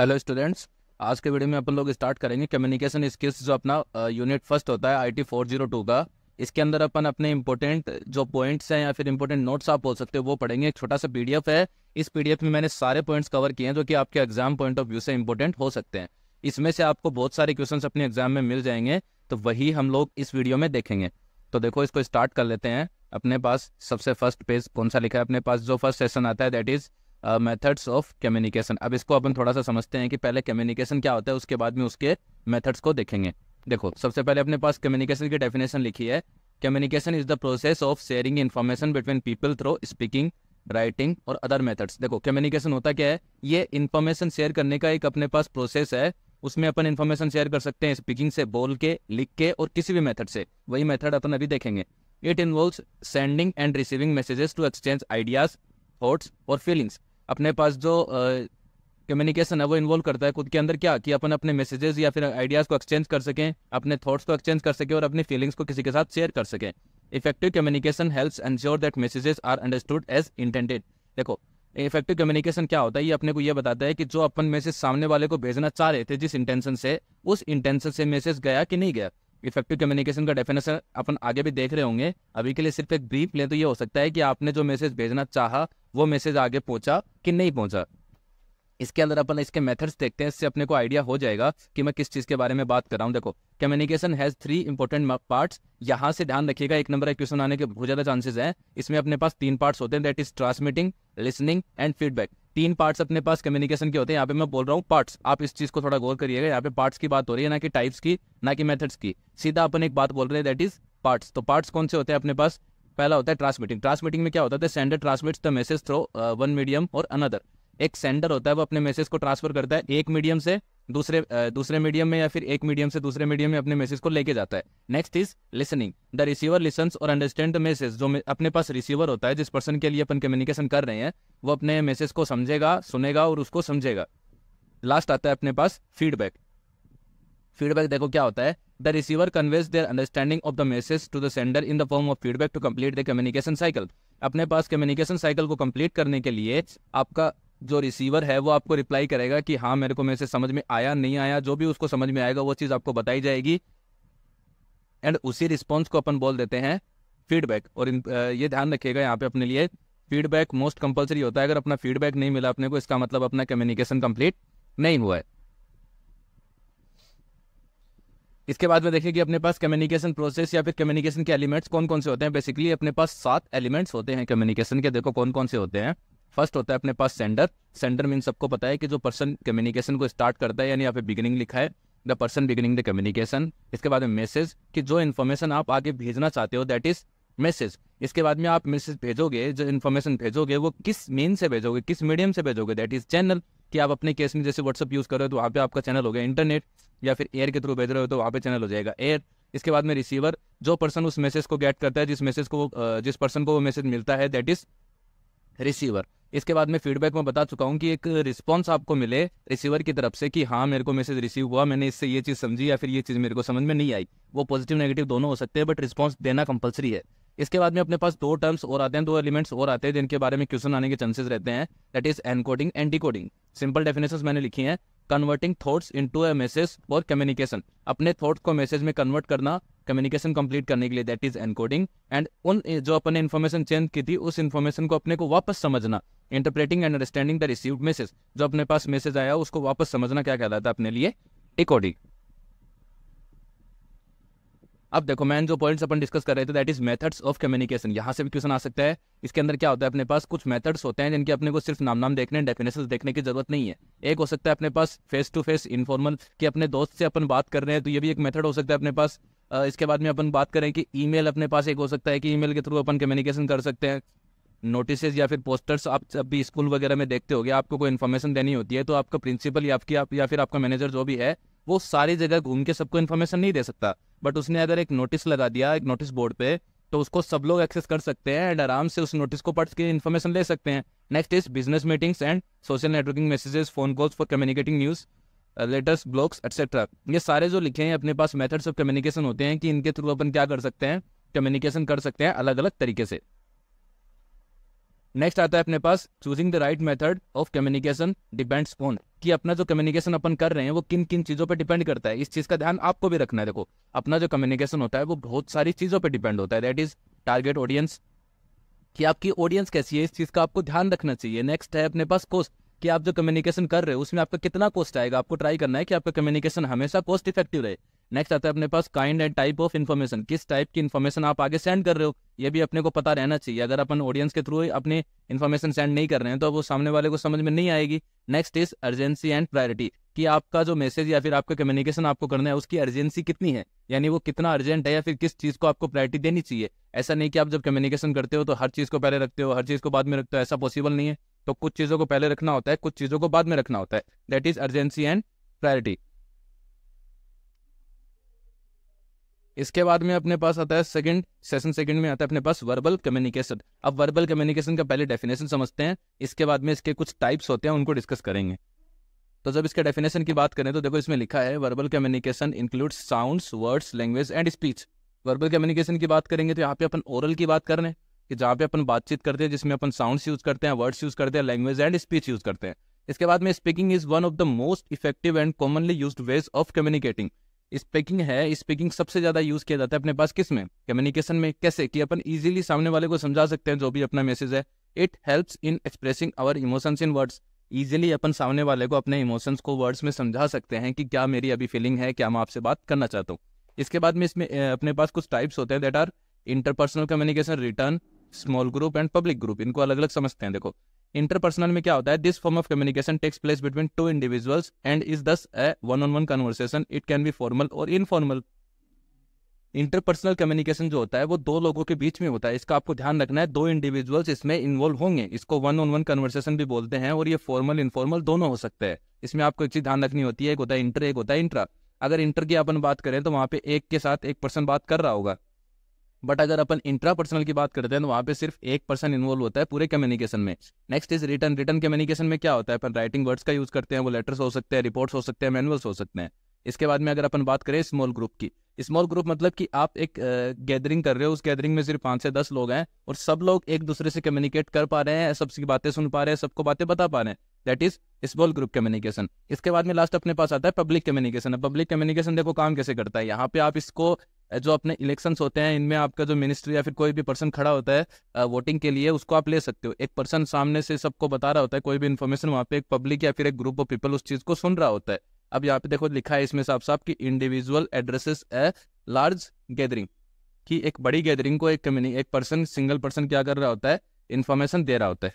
Hello students आज के video में अपन लोग स्टार्ट करेंगे कम्युनिकेशन स्किल्स जो अपना यूनिट फर्स्ट होता है आईटी 402 का इसके अंदर अपन अपने इम्पोर्टेंट जो पॉइंट्स हैं या फिर इम्पोर्टेंट नोट्स आप बोल सकते हो वो पढ़ेंगे एक छोटा सा पीडीएफ है इस पीडीएफ में मैंने सारे पॉइंट्स कवर किए हैं जो कि आपके एग्जाम पॉइंट ऑफ व्यू से इम्पोर्टेंट हो सकते हैं इसमें से आपको बहुत सारे क्वेश्चन अपने एग्जाम में मिल जाएंगे तो वही हम लोग इस वीडियो में देखेंगे तो देखो इसको स्टार्ट कर लेते हैं अपने पास सबसे फर्स्ट पेज कौन सा लिखा है अपने पास जो फर्स्ट सेशन आता है that is methods of communication अब इसको अपन थोड़ा सा समझते हैं कि पहले कम्युनिकेशन क्या होता है उसके बाद में उसके मेथड्स को देखेंगे देखो सबसे पहले अपने पास कम्युनिकेशन की डेफिनेशन लिखी है communication is the process of sharing information between people through speaking writing और अदर मेथड्स देखो कम्युनिकेशन होता क्या है ये इन्फॉर्मेशन शेयर करने का एक अपने पास प्रोसेस है उसमें अपन इन्फॉर्मेशन शेयर कर सकते हैं स्पीकिंग से बोल के लिख के और किसी भी मेथड से वही मेथड अपन अभी देखेंगे it involve sending and receiving messages to exchange ideas thoughts और फीलिंग्स अपने पास जो कम्युनिकेशन है वो इन्वॉल्व करता है खुद के अंदर क्या कि अपन अपने मैसेजेस या फिर आइडियाज़ को एक्सचेंज कर सकें अपने थॉट्स को एक्सचेंज कर सकें और अपनी फीलिंग्स को किसी के साथ शेयर कर सकें effective communication helps ensure that messages are understood as intended देखो इफेक्टिव कम्युनिकेशन क्या होता है ये अपने को ये बताता है कि जो अपन मैसेज सामने वाले को भेजना चाह रहे थे जिस इंटेंशन से उस इंटेंशन से मैसेज गया कि नहीं गया इफेक्टिव कम्युनिकेशन का डेफिनेशन अपन आगे भी देख रहे होंगे अभी के लिए सिर्फ एक ब्रीफ लें तो ये हो सकता है कि आपने जो मैसेज भेजना चाहा वो मैसेज आगे पहुंचा कि नहीं पहुंचा इसके अंदर अपन इसके मेथड्स देखते हैं इससे अपने को आइडिया हो जाएगा कि मैं किस चीज़ के बारे में बात कर रहा हूँ देखो communication has three important parts यहाँ से ध्यान रखिएगा एक नंबर क्वेश्चन आने के बहुत ज़्यादा चांसेस है इसमें अपने पास तीन पार्ट्स होते हैं that is transmitting listening and feedback तीन पार्ट्स अपने पास कम्युनिकेशन के होते हैं यहाँ पे मैं बोल रहा हूँ पार्ट्स आप इस चीज़ को थोड़ा गौर करिएगा यहाँ पे पार्ट्स की बात हो रही है ना कि टाइप्स की ना कि मेथड्स की सीधा अपन एक बात बोल रहे हैं दैट इज पार्ट्स तो पार्ट्स कौन से होते हैं अपने पास पहला होता है ट्रांसमिटिंग ट्रांसमिटिंग में क्या होता है sender transmits the message through one medium और अनदर एक सेंडर होता है वो अपने मैसेज को ट्रांसफर करता है एक मीडियम से दूसरे दूसरे मीडियम में या फिर एक मीडियम से दूसरे मीडियम में अपने मैसेज को लेके जाता है next is listening the receiver listens और अंडरस्टैंड द मैसेज जो अपने पास रिसीवर होता है जिस पर्सन के लिए अपन कम्युनिकेशन कर रहे हैं वो अपने मैसेज को समझेगा सुनेगा और उसको समझेगा लास्ट आता है अपने पास फीडबैक फीडबैक देखो क्या होता है the receiver conveys their understanding of the message to the sender in the form of feedback to complete the communication cycle अपने पास कम्युनिकेशन साइकिल को कंप्लीट करने के लिए आपका जो रिसीवर है वो आपको रिप्लाई करेगा कि हाँ मेरे को मेरे से समझ में आया नहीं आया जो भी उसको समझ में आएगा वो चीज़ आपको बताई जाएगी एंड उसी रिस्पॉन्स को अपन बोल देते हैं फीडबैक और इन, ये ध्यान रखिएगा यहाँ पे अपने लिए फीडबैक मोस्ट कंपलसरी होता है अगर अपना फीडबैक नहीं मिला अपने को इसका मतलब अपना कम्युनिकेशन कंप्लीट नहीं हुआ है इसके बाद में देखिए कि अपने पास कम्युनिकेशन प्रोसेस या फिर कम्युनिकेशन के एलिमेंट्स कौन कौन से होते हैं बेसिकली अपने पास सात एलिमेंट्स होते हैं कम्युनिकेशन के देखो कौन कौन से होते हैं फर्स्ट होता है अपने पास सेंडर सेंडर मीन सबको पता है कि जो पर्सन कम्युनिकेशन को स्टार्ट करता है यानी यहाँ पे बिगिनिंग लिखा है the person beginning the communication इसके बाद में मैसेज कि जो इन्फॉर्मेशन आप आगे भेजना चाहते हो दैट इज मैसेज इसके बाद में आप मैसेज भेजोगे जो इन्फॉर्मेशन भेजोगे वो किस मीन से भेजोगे किस मीडियम से भेजोगे दैट इज चैनल कि आप अपने केस में जैसे व्हाट्सअप यूज़ कर रहे हो तो वहाँ पे आपका चैनल हो गया इंटरनेट या फिर एयर के थ्रू भेज रहे हो तो वहाँ पे चैनल हो जाएगा एयर इसके बाद में रिसीवर जो पर्सन उस मैसेज को गेट करता है जिस मैसेज को जिस पर्सन को वो मैसेज मिलता है दैट इज रिसीवर इसके बाद मैं फीडबैक में बता चुका हूँ कि एक रिस्पॉन्स आपको मिले रिसीवर की तरफ से कि हाँ मेरे को मैसेज रिसीव हुआ मैंने इससे ये चीज़ समझी या फिर ये चीज़ मेरे को समझ में नहीं आई वो पॉजिटिव नेगेटिव दोनों हो सकते हैं बट रिस्पॉन्स देना कंपलसरी है इसके बाद में अपने पास दो टर्म्स और आते हैं दो एलिमेंट्स और आते हैं जिनके बारे में क्वेश्चन आने के चांसेस रहते हैं that is encoding and decoding simple definition मैंने लिखी है converting thoughts into a message for communication अपने थॉट्स को मैसेज में कन्वर्ट करना कम्युनिकेशन कंप्लीट करने के लिए दैट इज एनकोडिंग एंड उन जो अपने इन्फॉर्मेशन चेंज की थी उस इन्फॉर्मेशन को अपने को वापस समझना interpreting and understanding the receive message जो अपने पास मैसेज आया उसको वापस समझना क्या कहलाता है अपने लिए डिकोडिंग अब देखो मैन जो पॉइंट्स अपन डिस्कस कर रहे थे that is methods of communication यहाँ से भी क्वेश्चन आ सकता है इसके अंदर क्या होता है अपने पास कुछ मेथड्स होते हैं जिनके अपने को सिर्फ नाम नाम देखने डेफिनेशन देखने की जरूरत नहीं है एक हो सकता है अपने पास फेस टू फेस इनफॉर्मल कि अपने दोस्त से अपन बात कर रहे हैं तो ये भी एक मेथड हो सकता है अपने पास इसके बाद में अपन बात करें कि ईमेल अपने पास एक हो सकता है कि ईमेल के थ्रू अपन कम्युनिकेशन कर सकते हैं नोटिसेज या फिर पोस्टर्स आप जब भी स्कूल वगैरह में देखते हो आपको कोई इन्फॉर्मेशन देनी होती है तो आपका प्रिंसिपल या आपकी आप, या फिर आपका मैनेजर जो भी है वो सारी जगह घूम के सबको इन्फॉर्मेशन नहीं दे सकता बट उसने अगर एक नोटिस लगा दिया एक नोटिस बोर्ड पे तो उसको सब लोग एक्सेस कर सकते हैं एंड आराम से उस नोटिस को पढ़ के इन्फॉर्मेशन ले सकते हैं next is business meetings and social networking messages phone calls for communicating newsletters blocks etcetera ये सारे जो लिखे हैं अपने पास मेथड्स ऑफ कम्युनिकेशन होते हैं कि इनके थ्रू अपन क्या कर सकते हैं कम्युनिकेशन कर सकते हैं अलग अलग तरीके से नेक्स्ट आता है अपने पास choosing the right method of communication depends on कि अपना जो कम्युनिकेशन अपन कर रहे हैं वो किन किन चीज़ों पर डिपेंड करता है इस चीज़ का ध्यान आपको भी रखना है देखो अपना जो कम्युनिकेशन होता है वो बहुत सारी चीज़ों पर डिपेंड होता है दैट इज टारगेट ऑडियंस कि आपकी ऑडियंस कैसी है इस चीज़ का आपको ध्यान रखना चाहिए नेक्स्ट है अपने पास कोस्ट कि आप जो कम्युनिकेशन कर रहे हो उसमें आपका कितना कॉस्ट आएगा आपको ट्राई करना है कि आपका कम्युनिकेशन हमेशा कॉस्ट इफेक्टिव रहे नेक्स्ट आता है अपने पास kind and type of information किस टाइप की इन्फॉर्मेशन आप आगे सेंड कर रहे हो ये भी अपने को पता रहना चाहिए अगर अपन ऑडियंस के थ्रू अपने इन्फॉर्मेशन सेंड नहीं कर रहे हैं तो वो सामने वाले को समझ में नहीं आएगी next is urgency and priority कि आपका जो मैसेज या फिर आपका कम्युनिकेशन आपको करना है उसकी अर्जेंसी कितनी है यानी वो कितना अर्जेंट है या फिर किस चीज़ को आपको प्रायोरिटी देनी चाहिए ऐसा नहीं कि आप जब कम्युनिकेशन करते हो तो हर चीज़ को पहले रखते हो हर चीज़ को बाद में रखते हो ऐसा पॉसिबल नहीं है तो कुछ चीज़ों को पहले रखना होता है कुछ चीज़ों को बाद में रखना होता है that is urgency and priority इसके बाद में अपने पास आता है सेकंड सेशन सेकंड में आता है अपने पास वर्बल कम्युनिकेशन अब वर्बल कम्युनिकेशन का पहले डेफिनेशन समझते हैं इसके बाद में इसके कुछ टाइप्स होते हैं उनको डिस्कस करेंगे तो जब इसके डेफिनेशन की बात करें तो देखो इसमें लिखा है verbal communication include sounds words language and speech verbal communication की बात करेंगे तो यहाँ पे अपन ओरल की बात कर रहे हैं कि जहाँ पे अपन बातचीत करते हैं जिसमें अपन साउंड्स यूज़ करते हैं वर्ड्स यूज़ करते हैं लैंग्वेज एंड स्पीच यूज़ करते हैं इसके बाद में speaking is one of the most effective and commonly use ways of communicating speaking है स्पीकिंग सबसे ज़्यादा यूज़ किया जाता है अपने पास किस में कम्युनिकेशन में कैसे कि अपन ईजिली सामने वाले को समझा सकते हैं जो भी अपना मैसेज है it helps in expressing our emotions in words easily अपन सामने वाले को अपने इमोशंस को वर्ड्स में समझा सकते हैं कि क्या मेरी अभी फीलिंग है क्या मैं आपसे बात करना चाहता हूँ इसके बाद में इसमें अपने पास कुछ टाइप्स होते हैं that are interpersonal communication written small group and public group इनको अलग अलग समझते हैं देखो इंटरपर्सनल में क्या होता है this form of communication takes place between two individuals and is thus a one on one conversation it can be formal और इनफॉर्मल इंटरपर्सनल कम्युनिकेशन जो होता है वो दो लोगों के बीच में होता है इसका आपको ध्यान रखना है दो इंडिविजुअल्स इसमें इन्वॉल्व होंगे इसको वन ऑन वन कन्वर्सेशन भी बोलते हैं और ये फॉर्मल इनफॉर्मल दोनों हो सकते हैं इसमें आपको एक चीज ध्यान रखनी होती है एक होता है इंटर एक होता है इंट्रा अगर इंटर की अपन बात करें तो वहाँ पे एक के साथ एक पर्सन बात कर रहा होगा बट अगर अपन इंट्रा पर्सनल की बात करते हैं तो वहाँ पे सिर्फ एक पर्सन इन्वॉल्व होता है पूरे कम्युनिकेशन में next is written written communication में क्या होता है अपन राइटिंग वर्ड्स का यूज करते हैं वो लेटर्स हो सकते हैं रिपोर्ट्स हो सकते हैं मैनुअल्स हो सकते हैं इसके बाद में अगर अपन बात करें स्मॉल ग्रुप की स्मॉल ग्रुप मतलब कि आप एक गैदरिंग कर रहे हो उस गैदरिंग में सिर्फ पाँच से दस लोग हैं और सब लोग एक दूसरे से कम्युनिकेट कर पा रहे हैं सबकी बातें सुन पा रहे हैं सबको बातें बता पा रहे हैं that is small group communication इसके बाद में लास्ट अपने पास आता है पब्लिक कम्युनिकेशन पब्लिक कम्युनिकेशन देखो काम कैसे करता है यहाँ पे आप इसको जो अपने इलेक्शन होते हैं इनमें आपका जो मिनिस्टर या फिर कोई भी पर्सन खड़ा होता है वोटिंग के लिए उसको आप ले सकते हो एक पर्सन सामने से सबको बता रहा होता है कोई भी इन्फॉर्मेशन वहाँ पे एक पब्लिक या फिर एक ग्रुप ऑफ पीपल उस चीज़ को सुन रहा होता है अब यहाँ पे देखो लिखा है इसमें साफ साफ कि individual addresses a large gathering की एक बड़ी गैदरिंग को एक एक पर्सन सिंगल पर्सन क्या कर रहा होता है इन्फॉर्मेशन दे रहा होता है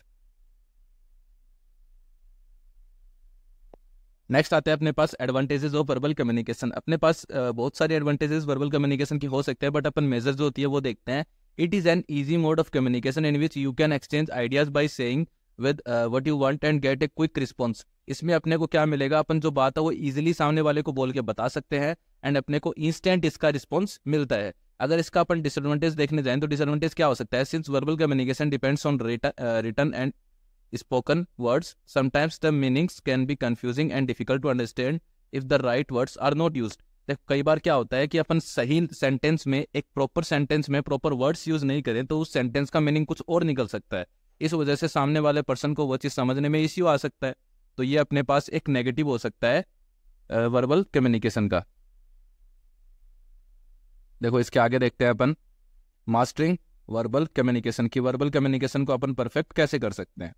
नेक्स्ट आते हैं अपने पास एडवांटेजेस ऑफ वर्बल कम्युनिकेशन अपने पास बहुत सारे एडवांटेजेस वर्बल कम्युनिकेशन की हो सकते हैं बट अपन मेजर जो होती है वो देखते हैं it is an easy mode of communication in which you can exchange ideas by saying with what you want and get a quick response इसमें अपने को क्या मिलेगा अपन जो बात है वो ईजिली सामने वाले को बोल के बता सकते हैं एंड अपने को इंस्टेंट इसका रिस्पॉन्स मिलता है अगर इसका अपन डिसएडवांटेज देखने जाएं तो डिसएडवांटेज क्या हो सकता है since verbal communication depends on written and spoken words, sometimes the meanings can be confusing and difficult to understand if the right words are not used. देख कई बार क्या होता है कि अपन सही सेंटेंस में एक प्रॉपर सेंटेंस में प्रॉपर वर्ड्स यूज नहीं करें तो उस सेंटेंस का मीनिंग कुछ और निकल सकता है इस वजह से सामने वाले पर्सन को वह चीज़ समझने में इश्यू आ सकता है तो ये अपने पास एक नेगेटिव हो सकता है वर्बल कम्युनिकेशन का देखो इसके आगे देखते हैं अपन मास्टरिंग वर्बल कम्युनिकेशन की वर्बल कम्युनिकेशन को अपन परफेक्ट कैसे कर सकते हैं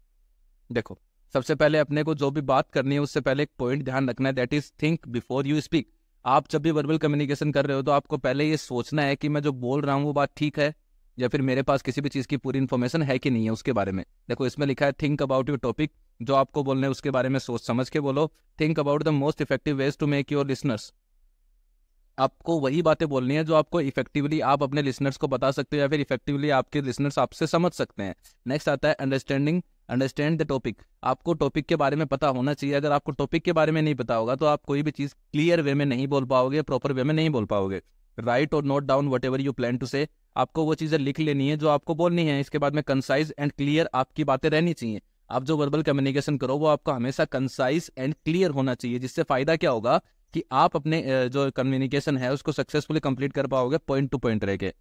देखो सबसे पहले अपने को जो भी बात करनी है उससे पहले एक पॉइंट ध्यान रखना है that is think before you speak आप जब भी वर्बल कम्युनिकेशन कर रहे हो तो आपको पहले ये सोचना है कि मैं जो बोल रहा हूँ वो बात ठीक है या फिर मेरे पास किसी भी चीज़ की पूरी इन्फॉर्मेशन है कि नहीं है उसके बारे में देखो इसमें लिखा है थिंक अबाउट योर टॉपिक जो आपको बोलना है उसके बारे में सोच समझ के बोलो think about the most effective ways to make your listeners आपको वही बातें बोलनी है जो आपको इफेक्टिवली आप अपने लिसनर्स को बता सकते हो या फिर इफेक्टिवली आपके लिसनर्स आपसे समझ सकते हैं नेक्स्ट आता है अंडरस्टैंडिंग अंडरस्टैंड द टॉपिक आपको टॉपिक के बारे में पता होना चाहिए अगर आपको टॉपिक के बारे में नहीं पता होगा तो आप कोई भी चीज़ क्लियर वे में नहीं बोल पाओगे प्रॉपर वे में नहीं बोल पाओगे राइट और note down whatever you plan to say आपको वो चीज़ें लिख लेनी है जो आपको बोलनी है इसके बाद में कंसाइज एंड क्लियर आपकी बातें रहनी चाहिए आप जो वर्बल कम्युनिकेशन करो वो आपका हमेशा कंसाइज एंड क्लियर होना चाहिए जिससे फ़ायदा क्या होगा कि आप अपने जो कम्युनिकेशन है उसको सक्सेसफुली कंप्लीट कर पाओगे पॉइंट टू पॉइंट रह के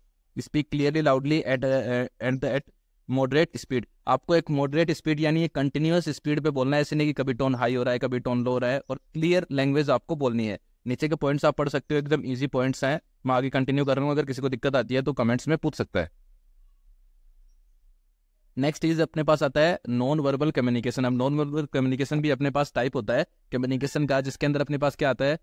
speak clearly loudly at at the at moderate speed आपको एक मॉडरेट स्पीड यानी एक कंटिन्यूस स्पीड पे बोलना है ऐसे नहीं कि कभी टोन हाई हो रहा है कभी टोन लो हो रहा है और क्लियर लैंग्वेज आपको बोलनी है नीचे के पॉइंट्स आप पढ़ सकते हो एकदम ईजी पॉइंट्स हैं मैं आगे कंटिन्यू कर रहा हूँ अगर किसी को दिक्कत आती है तो कमेंट्स में पूछ सकता है नेक्स्ट इज अपने पास आता है नॉन वर्बल कम्युनिकेशन अब नॉन वर्बल कम्युनिकेशन भी अपने पास टाइप होता है कम्युनिकेशन का जिसके अंदर अपने पास क्या आता है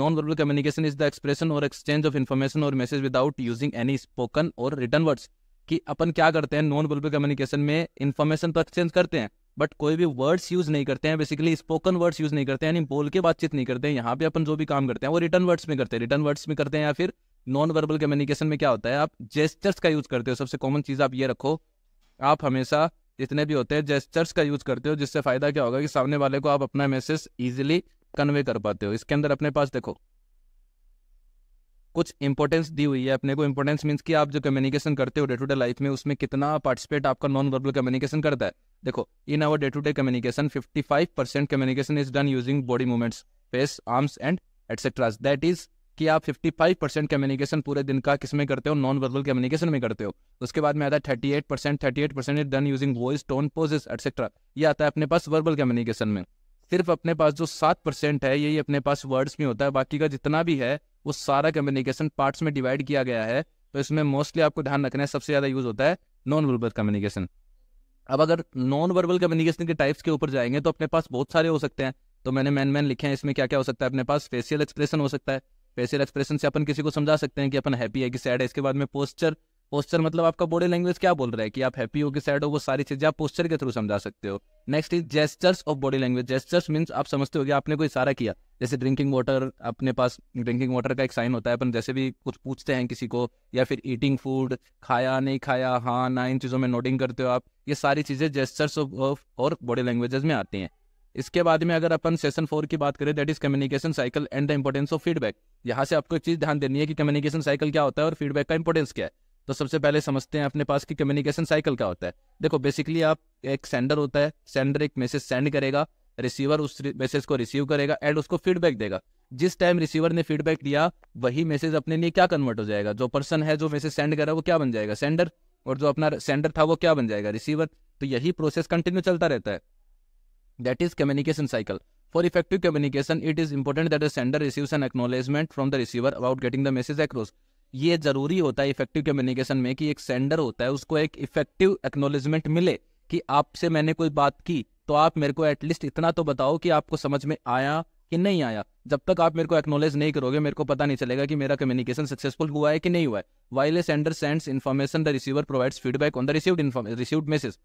non verbal communication is the expression और एक्सचेंज ऑफ इन्फॉर्मेशन और message without using any spoken और रिटर्न वर्ड्स कि अपन क्या करते हैं नॉन वर्बल कम्युनिकेशन में इन्फॉर्मेशन तो एक्सचेंज करते हैं बट कोई भी वर्ड्स यूज नहीं करते हैं बेसिकली स्पोकन वर्ड्स यूज नहीं करते हैं यानी बोल के बातचीत नहीं करते हैं यहाँ पे अपन जो भी काम करते हैं वो रिटर्न वर्ड्स में करते हैं रिटर्न वर्ड्स में करते हैं या फिर नॉन वर्बल कम्युनिकेशन में क्या होता है आप जेस्टर्स का यूज करते हो सबसे कॉमन चीज़ आप ये रखो आप हमेशा जितने भी होते हैं जेस्टर्स का यूज करते हो जिससे फायदा क्या होगा कि सामने वाले को आप अपना मैसेज ईजिली कन्वे कर पाते हो इसके अंदर अपने पास देखो कुछ इंपॉर्टेंस दी हुई है अपने को इंपॉर्टेंस मीन्स कि आप जो कम्युनिकेशन करते हो डे टू डे लाइफ में उसमें कितना पार्टिसिपेट आपका नॉन वर्बल कम्युनिकेशन करता है देखो in our day to day communication fifty five percent communication is done using body movements face arms and etcetera that is कि आप 55 परसेंट कम्युनिकेशन पूरे दिन का किस में करते हो नॉन वर्बल कम्युनिकेशन में करते हो उसके बाद में आता है thirty eight percent thirty eight percent is done using voice tone pauses etcetera ये आता है अपने पास वर्बल कम्युनिकेशन में सिर्फ अपने पास जो सात परसेंट है यही अपने पास वर्ड्स में होता है बाकी का जितना भी है वो सारा कम्युनिकेशन पार्ट्स में डिवाइड किया गया है तो इसमें मोस्टली आपको ध्यान रखना है सबसे ज़्यादा यूज़ होता है नॉन वर्बल कम्युनिकेशन अब अगर नॉन वर्बल कम्युनिकेशन के टाइप्स के ऊपर जाएंगे तो अपने पास बहुत सारे हो सकते हैं तो मैंने मैन मैन लिखे हैं इसमें क्या क्या हो सकता है अपने पास फेसियल एक्सप्रेशन हो सकता है फेसियल एक्सप्रेशन से अपन किसी को समझा सकते हैं कि अपन हैप्पी है कि सैड है इसके बाद में पोस्चर पोस्चर मतलब आपका बॉडी लैंग्वेज क्या बोल रहा है कि आप हैप्पी हो कि सैड हो वो सारी चीजें आप पोस्चर के थ्रू समझा सकते हो next is gestures of body language gestures means आप समझते हो कि आपने कोई इशारा किया जैसे ड्रिंकिंग वाटर अपने पास ड्रिंकिंग वाटर का एक साइन होता है अपन जैसे भी कुछ पूछते हैं किसी को या फिर ईटिंग फूड खाया नहीं खाया हाँ ना इन चीज़ों में नोटिंग करते हो आप ये सारी चीज़ें जेस्टर्स ऑफ और बॉडी लैंग्वेजेस में आती हैं इसके बाद में अगर अपन सेशन फोर की बात करें that is communication cycle and the importance of feedback यहाँ से आपको एक चीज़ ध्यान देनी है कि कम्युनिकेशन साइकिल क्या होता है और फीडबैक का इंपॉर्टेंस क्या है तो सबसे पहले समझते हैं अपने पास की कम्युनिकेशन साइकिल क्या होता है देखो बेसिकली आप एक सेंडर होता है सेंडर एक मैसेज सेंड करेगा रिसीवर उस मैसेज को रिसीव करेगा एंड उसको फीडबैक देगा जिस टाइम रिसीवर ने फीडबैक दिया वही मैसेज अपने लिए क्या कन्वर्ट हो जाएगा जो पर्सन है जो मैसेज सेंड कर रहा है वो क्या बन जाएगा सेंडर और जो अपना सेंडर था वो क्या बन जाएगा रिसीवर तो यही प्रोसेस कंटिन्यू चलता रहता है that is communication cycle for effective communication it is important that the sender receives an acknowledgement from the receiver about getting the message across ये जरूरी होता है इफेक्टिव कम्युनिकेशन में कि एक सेंडर होता है उसको एक इफेक्टिव एक्नोलेजमेंट मिले कि आपसे मैंने कोई बात की तो आप मेरे को एटलीस्ट इतना तो बताओ कि आपको समझ में आया कि नहीं आया जब तक आप मेरे को एक्नोलेज नहीं करोगे मेरे को पता नहीं चलेगा कि मेरा कम्युनिकेशन सक्सेसफुल हुआ है कि नहीं हुआ है while sender sends information the receiver provides feedback on the received received message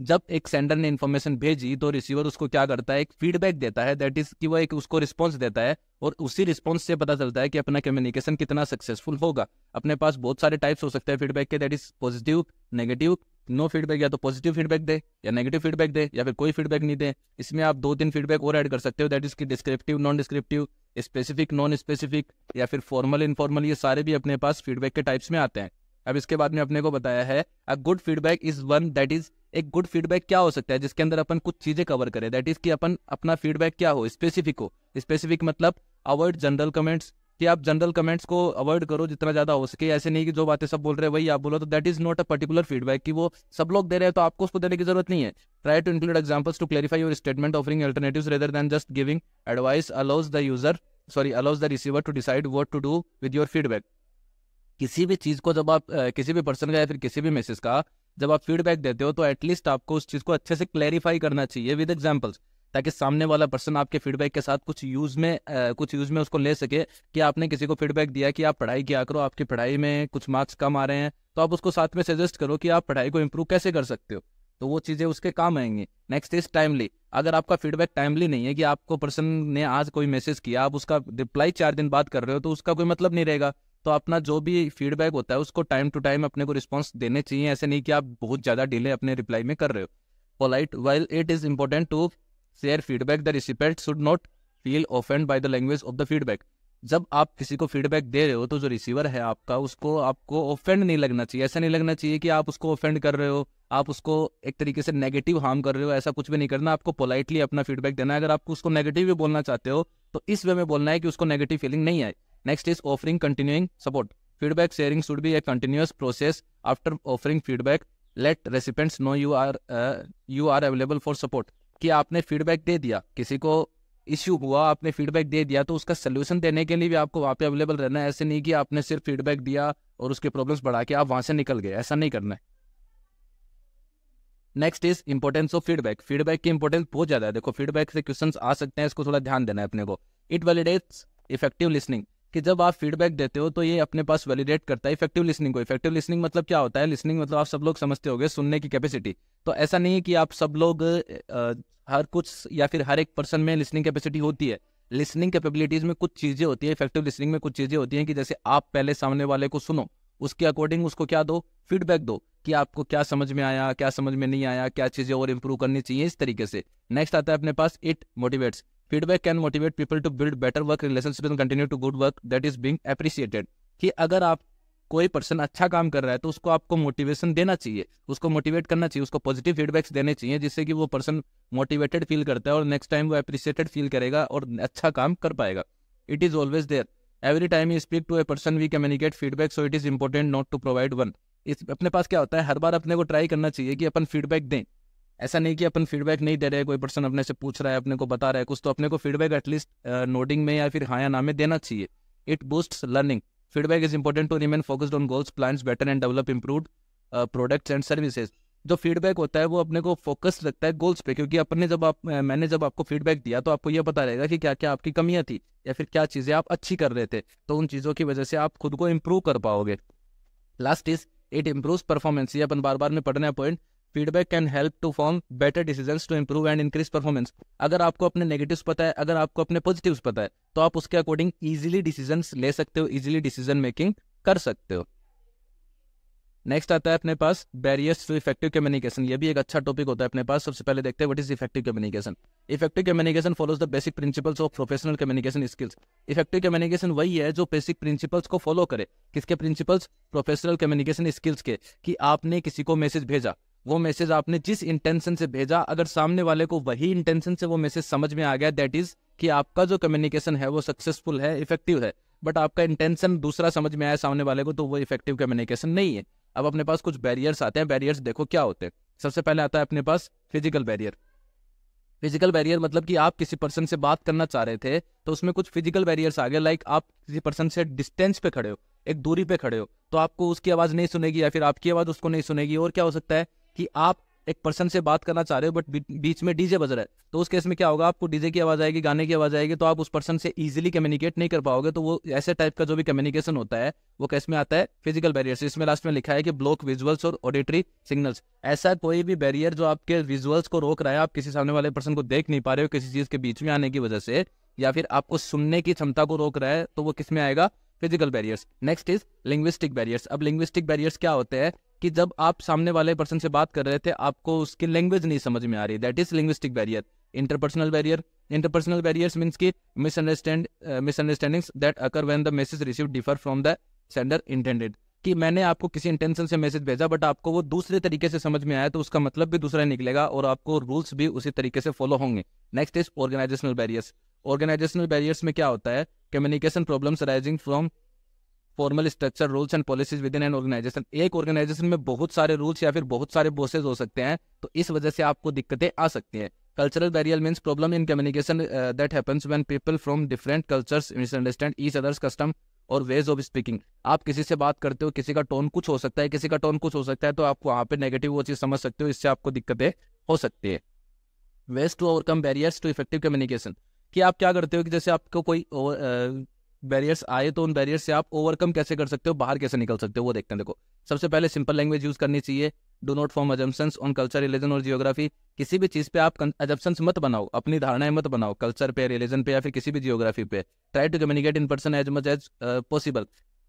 जब एक सेंडर ने इन्फॉर्मेशन भेजी तो रिसीवर उसको क्या करता है एक फीडबैक देता है दैट इज कि वो एक उसको रिस्पॉन्स देता है और उसी रिस्पॉन्स से पता चलता है कि अपना कम्युनिकेशन कितना सक्सेसफुल होगा अपने पास बहुत सारे टाइप्स हो सकते हैं फीडबैक के that is positive negative no feedback या तो पॉजिटिव फीडबैक दे या नेगेटिव फीडबैक दे या फिर कोई फीडबैक नहीं दे इसमें आप दो तीन फीडबैक और ऐड कर सकते हो दैट इज की descriptive non descriptive specific non specific या फिर फॉर्मल इनफॉर्मल ये सारे भी अपने पास फीडबैक के टाइप्स में आते हैं अब इसके बाद में अपने को बताया है a good feedback is one that is एक गुड फीडबैक क्या हो सकता है जिसके अंदर अपन कुछ चीज़ें कवर करें दैट इज़ कि अपन अपना फीडबैक क्या हो स्पेसिफिक हो स्पेसिफिक मतलब अवॉइड जनरल कमेंट्स कि आप जनरल कमेंट्स को अवॉइड करो जितना ज़्यादा हो सके ऐसे नहीं कि जो बातें सब बोल रहे हैं वही आप बोलो तो that is not a particular feedback कि वो सब लोग दे रहे हैं तो आपको उसको देने की जरूरत नहीं है try to include examples to clarify your statement offering alternative rather than just giving advice allows the user sorry allows the receiver to decide what to do with your feedback किसी भी चीज़ को जब आप किसी भी पर्सन का या फिर किसी भी मैसेज का जब आप फीडबैक देते हो तो एटलीस्ट आपको उस चीज़ को अच्छे से क्लैरिफाई करना चाहिए विद एग्जाम्पल्स ताकि सामने वाला पर्सन आपके फीडबैक के साथ कुछ यूज़ में आ, कुछ यूज़ में उसको ले सके कि आपने किसी को फीडबैक दिया कि आप पढ़ाई क्या करो आपकी पढ़ाई में कुछ मार्क्स कम आ रहे हैं तो आप उसको साथ में सजेस्ट करो कि आप पढ़ाई को इम्प्रूव कैसे कर सकते हो तो वो चीज़ें उसके काम आएंगी नेक्स्ट इज टाइमली अगर आपका फीडबैक टाइमली नहीं है कि आपको पर्सन ने आज कोई मैसेज किया आप उसका रिप्लाई चार दिन बाद कर रहे हो तो उसका कोई मतलब नहीं रहेगा तो अपना जो भी फीडबैक होता है उसको टाइम टू टाइम अपने को रिस्पॉन्स देने चाहिए ऐसे नहीं कि आप बहुत ज़्यादा डिले अपने रिप्लाई में कर रहे हो polite well it is important to share feedback the recipient should not feel offend by the language of the feedback जब आप किसी को फीडबैक दे रहे हो तो जो रिसीवर है आपका उसको आपको ऑफेंड नहीं लगना चाहिए ऐसा नहीं लगना चाहिए कि आप उसको ऑफेंड कर रहे हो आप उसको एक तरीके से नेगेटिव हार्म कर रहे हो ऐसा कुछ भी नहीं करना आपको पोलाइटली अपना फीडबैक देना है अगर आपको उसको नेगेटिव भी बोलना चाहते हो तो इस वे में बोलना है कि उसको नेगेटिव फीलिंग नहीं आए Next is offering continuing support. Feedback sharing should be a continuous process. After offering feedback, let recipients know you are uh, you are available for support. कि आपने फीडबैक दे दिया किसी को इश्यू हुआ आपने फीडबैक दे दिया तो उसका सोल्यूशन देने के लिए भी आपको वहाँ पे अवेलेबल रहना है ऐसे नहीं कि आपने सिर्फ फीडबैक दिया और उसके प्रॉब्लम्स बढ़ा के आप वहाँ से निकल गए ऐसा नहीं करना है next is importance of feedback feedback की इंपॉर्टेंस बहुत ज्यादा है देखो फीडबैक से क्वेश्चन आ सकते हैं इसको थोड़ा ध्यान देना है अपने को इट वैलिडेट्स इफेक्टिव लिसनिंग कि जब आप फीडबैक देते हो तो ये अपने पास वैलिडेट करता है इफेक्टिव लिसनिंग को इफेक्टिव लिसनिंग मतलब क्या होता है लिसनिंग मतलब आप सब लोग समझते हो सुनने की कैपेसिटी तो ऐसा नहीं है कि आप सब लोग हर कुछ या फिर हर एक पर्सन में लिसनिंग कैपेसिटी होती है लिसनिंग कैपेबिलिटीज में कुछ चीज़ें होती है इफेक्टिव लिसनिंग में कुछ चीज़ें होती हैं कि जैसे आप पहले सामने वाले को सुनो उसके अकॉर्डिंग उसको क्या दो फीडबैक दो कि आपको क्या समझ में आया क्या समझ में नहीं आया क्या चीज़ें और इंप्रूव करनी चाहिए इस तरीके से नेक्स्ट आता है अपने पास it motivates feedback can motivate people to build better work relationship and continue to good work that is being appreciated कि अगर आप कोई पर्सन अच्छा काम कर रहा है तो उसको आपको मोटिवेशन देना चाहिए उसको मोटिवेट करना चाहिए उसको पॉजिटिव फीडबैक्स देने चाहिए जिससे कि वो पर्सन मोटिवेटेड फील करता है और नेक्स्ट टाइम वो अप्रिसिएटेड फील करेगा और अच्छा काम कर पाएगा it is always there every time you speak to a person we communicate feedback so it is important not to provide one इस अपने पास क्या होता है हर बार अपने को ट्राई करना चाहिए कि अपन फीडबैक दें ऐसा नहीं कि अपन फीडबैक नहीं दे रहे कोई पर्सन अपने से पूछ रहा है अपने को बता रहा है कुछ तो अपने को फीडबैक एटलीस्ट नोटिंग में या फिर हाँ या ना में देना चाहिए it boost learning feedback is important to remain focused on goals plans better and develop improve products and services जो फीडबैक होता है वो अपने को फोकस रखता है गोल्स पे क्योंकि अपन ने जब आप मैंने जब आपको फीडबैक दिया तो आपको ये पता रहेगा कि क्या क्या आपकी कमियाँ थी या फिर क्या चीज़ें आप अच्छी कर रहे थे तो उन चीज़ों की वजह से आप खुद को इम्प्रूव कर पाओगे last is it improve performance ये अपन बार बार में पढ़ने point feedback can help to form better decision to improve and increase performance अगर आपको अपने नेगेटिव्स पता है अगर आपको अपने पॉजिटिव्स पता है तो आप उसके अकॉर्डिंग ईजिली डिसीजन ले सकते हो ईजिली डिसीजन मेकिंग कर सकते हो नेक्स्ट आता है अपने पास बैरियर्स टू इफेक्टिव कम्युनिकेशन ये भी एक अच्छा टॉपिक होता है अपने पास सबसे पहले देखते हैं what is effective communication effective communication follows the basic principles of professional communication skills effective communication वही है जो बेसिक प्रिंसिपल्स को फॉलो करे किसके प्रिंसिपल्स प्रोफेशनल कम्युनिकेशन स्किल्स के कि आपने किसी को मैसेज भेजा वो मैसेज आपने जिस इंटेंशन से भेजा अगर सामने वाले को वही इंटेंशन से वो मैसेज समझ में आ गया दैट इज कि आपका जो कम्युनिकेशन है वो सक्सेसफुल है इफेक्टिव है बट आपका इंटेंशन दूसरा समझ में आया सामने वाले को तो वो इफेक्टिव कम्युनिकेशन नहीं है अब अपने पास कुछ बैरियर्स आते हैं बैरियर्स देखो क्या होते हैं सबसे पहले आता है अपने पास फिजिकल बैरियर फिजिकल बैरियर मतलब कि आप किसी पर्सन से बात करना चाह रहे थे तो उसमें कुछ फिजिकल बैरियर्स आ गए लाइक आप किसी पर्सन से डिस्टेंस पे खड़े हो एक दूरी पे खड़े हो तो आपको उसकी आवाज़ नहीं सुनेगी या फिर आपकी आवाज़ उसको नहीं सुनेगी और क्या हो सकता है कि आप एक पर्सन से बात करना चाह रहे हो बट बीच में डीजे बज रहा है तो उस केस में क्या होगा आपको डीजे की आवाज़ आएगी गाने की आवाज़ आएगी तो आप उस पर्सन से इजीली कम्युनिकेट नहीं कर पाओगे तो वो ऐसे टाइप का जो भी कम्युनिकेशन होता है वो केस में आता है फिजिकल बैरियर्स इसमें लास्ट में लिखा है कि ब्लॉक विजुअल्स और ऑडिटरी सिग्नल्स ऐसा कोई भी बैरियर जो आपके विजुअल्स को रोक रहा है आप किसी सामने वाले पर्सन को देख नहीं पा रहे हो किसी चीज़ के बीच में आने की वजह से या फिर आपको सुनने की क्षमता को रोक रहा है तो वो किस में आएगा physical barriers next is linguistic barriers अब लिंग्विस्टिक बैरियर्स क्या होते हैं कि जब आप सामने वाले पर्सन से बात कर रहे थे आपको उसकी लैंग्वेज नहीं समझ में आ रही that is linguistic barrier interpersonal barrier interpersonal barrier means की misunderstand misunderstanding that occur when the message receive differ from the sender intended कि मैंने आपको किसी इंटेंशन से मैसेज भेजा बट आपको वो दूसरे तरीके से समझ में आया तो उसका मतलब भी दूसरा निकलेगा और आपको रूल्स भी उसी तरीके से फॉलो होंगे next is organisational barriers organisational barriers में क्या होता है communication problems rising from formal structure rules and policies within an organisation एक ऑर्गेनाइजेशन में बहुत सारे रूल्स या फिर बहुत सारे बोसेज हो सकते हैं तो इस वजह से आपको दिक्कतें आ सकती हैं cultural barrier means problem in communication that happens when people from different different cultures misunderstand each other's custom और वेज ऑफ स्पीकिंग आप किसी से बात करते हो किसी का टोन कुछ हो सकता है किसी का टोन कुछ हो सकता है तो आप वहाँ पे नेगेटिव वो चीज़ समझ सकते हो इससे आपको दिक्कतें हो सकती है ways to overcome barriers to effective communication कि आप क्या करते हो कि जैसे आपको कोई uh, बैरियर्स आए तो उन बैरियर से आप ओवरकम कैसे कर सकते हो बाहर कैसे निकल सकते हो वो देखते हैं देखो सबसे पहले सिंपल लैंग्वेज यूज करनी चाहिए do not form assumption on culture religion और जियोग्राफी किसी भी चीज़ पे आप एजम्सन मत बनाओ अपनी धारणाएं मत बनाओ कल्चर पे रिलीजन पे या फिर किसी भी जियोग्राफी पे try to communicate in person as much as possible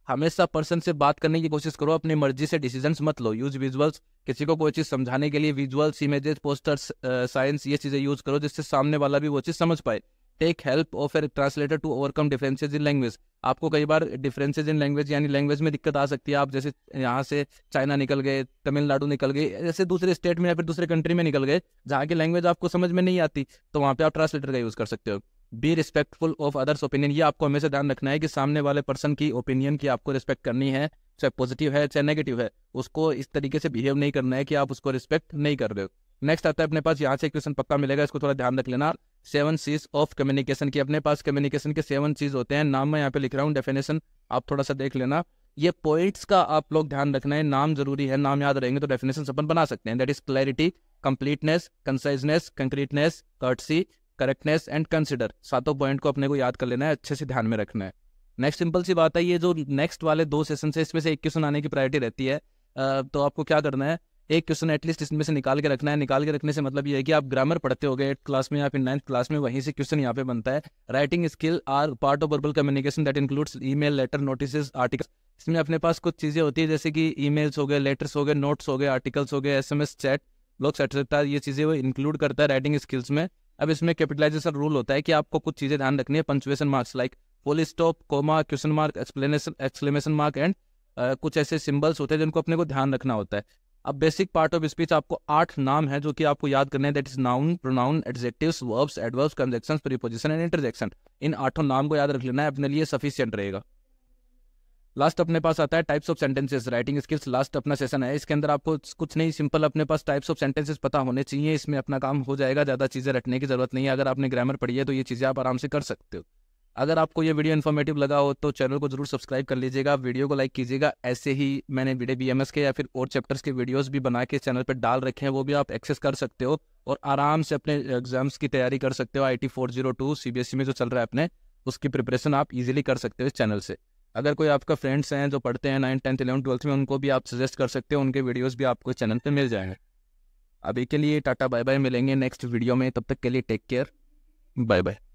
हमेशा पर्सन से बात करने की कोशिश करो अपनी मर्जी से डिसीजन मत लो यूज विजुअल्स किसी को कोई चीज़ समझाने के लिए विजुअल्स इमेजेस पोस्टर्स साइंस ये चीज़ें यूज करो जिससे सामने वाला भी वो चीज़ समझ पाए take help of a translator to overcome differences in language आपको कई बार डिफरेंसेज इन लैंग्वेज यानी लैंग्वेज में दिक्कत आ सकती है आप जैसे यहाँ से चाइना निकल गए तमिलनाडु निकल गए जैसे दूसरे स्टेट में या फिर दूसरे कंट्री में निकल गए जहाँ की लैंग्वेज आपको समझ में नहीं आती तो वहाँ पे आप ट्रांसलेटर का यूज़ कर सकते हो be respectful of others opinion ये आपको हमेशा ध्यान रखना है कि सामने वाले पर्सन की ओपिनियन की आपको रिस्पेक्ट करनी है चाहे पॉजिटिव है चाहे नेगेटिव है उसको इस तरीके से बिहेव नहीं करना है कि आप उसको रिस्पेक्ट नहीं कर रहे हो नेक्स्ट आता है अपने पास यहाँ से क्वेश्चन पक्का मिलेगा इसको थोड़ा ध्यान रख लेना सेवन सीज ऑफ कम्युनिकेशन की अपने पास कम्युनिकेशन के सेवन सीज होते हैं नाम मैं यहाँ पे लिख रहा हूँ डेफिनेशन आप थोड़ा सा देख लेना ये पॉइंट्स का आप लोग ध्यान रखना है नाम जरूरी है नाम याद रहेंगे तो डेफिनेशन अपन बना सकते हैं that is clarity completeness conciseness concreteness courtesy correctness and consider सातों पॉइंट को अपने को याद कर लेना है अच्छे से ध्यान में रखना है नेक्स्ट सिंपल सी बात है ये जो नेक्स्ट वाले दो सेशन से इसमें से एक क्वेश्चन आने की प्रायोरिटी रहती है तो आपको क्या करना है एक क्वेश्चन एटलीस्ट इसमें से निकाल के रखना है निकाल के रखने से मतलब ये है कि आप ग्रामर पढ़ते हो गए एट क्लास में या फिर नाइन्थ क्लास में वहीं से क्वेश्चन यहाँ पे बनता है writing skill are part of verbal communication that includes email letter notice article इसमें अपने पास कुछ चीज़ें होती है जैसे कि ईमेल्स हो गए लेटर्स हो गए नोट्स हो गए आर्टिकल्स हो गए S M S chat blogs etcetera ये चीज़ें वो इंक्लूड करता है राइटिंग स्किल्स में अब इसमें कैपिटलाइजेशन रूल होता है कि आपको कुछ चीज़ें ध्यान रखनी है punctuation marks like full stop comma question mark explanation explanation mark and कुछ ऐसे सिम्बल्स होते हैं जिनको अपने को ध्यान रखना होता है अब बेसिक पार्ट ऑफ स्पीच आपको आठ नाम है जो कि आपको याद करने that is noun pronoun adjective verbs adverbs conjunction preposition and interjection इन आठों नाम को याद रख लेना है अपने लिए सफिशियंट रहेगा लास्ट अपने पास आता है types of sentences writing skills last अपना सेशन है इसके अंदर आपको कुछ नहीं सिंपल अपने पास टाइप्स ऑफ सेंटेंसेस पता होने चाहिए इसमें अपना काम हो जाएगा ज़्यादा चीज़ें रटने की जरूरत नहीं है अगर आपने ग्रामर पढ़ी है तो ये चीज़ें आप आराम से कर सकते हो अगर आपको ये वीडियो इन्फॉर्मेटिव लगा हो तो चैनल को जरूर सब्सक्राइब कर लीजिएगा वीडियो को लाइक कीजिएगा ऐसे ही मैंने बी बी एम एस के या फिर और चैप्टर्स के वीडियोज भी बना के चैनल पर डाल रखे हैं वो भी आप एक्सेस कर सकते हो और आराम से अपने एग्जाम्स की तैयारी कर सकते हो I T four zero two C B S E में जो चल रहा है अपने उसकी प्रिपरेशन आप इजीली कर सकते हो इस चैनल से अगर कोई आपका फ्रेंड्स हैं जो पढ़ते हैं नाइन्थ टेंथ इलेवन ट्वेल्थ में उनको भी आप सजेस्ट कर सकते हो उनके वीडियोस भी आपको चैनल पे मिल जाएंगे अभी के लिए टाटा बाय बाय मिलेंगे नेक्स्ट वीडियो में तब तक के लिए टेक केयर बाय बाय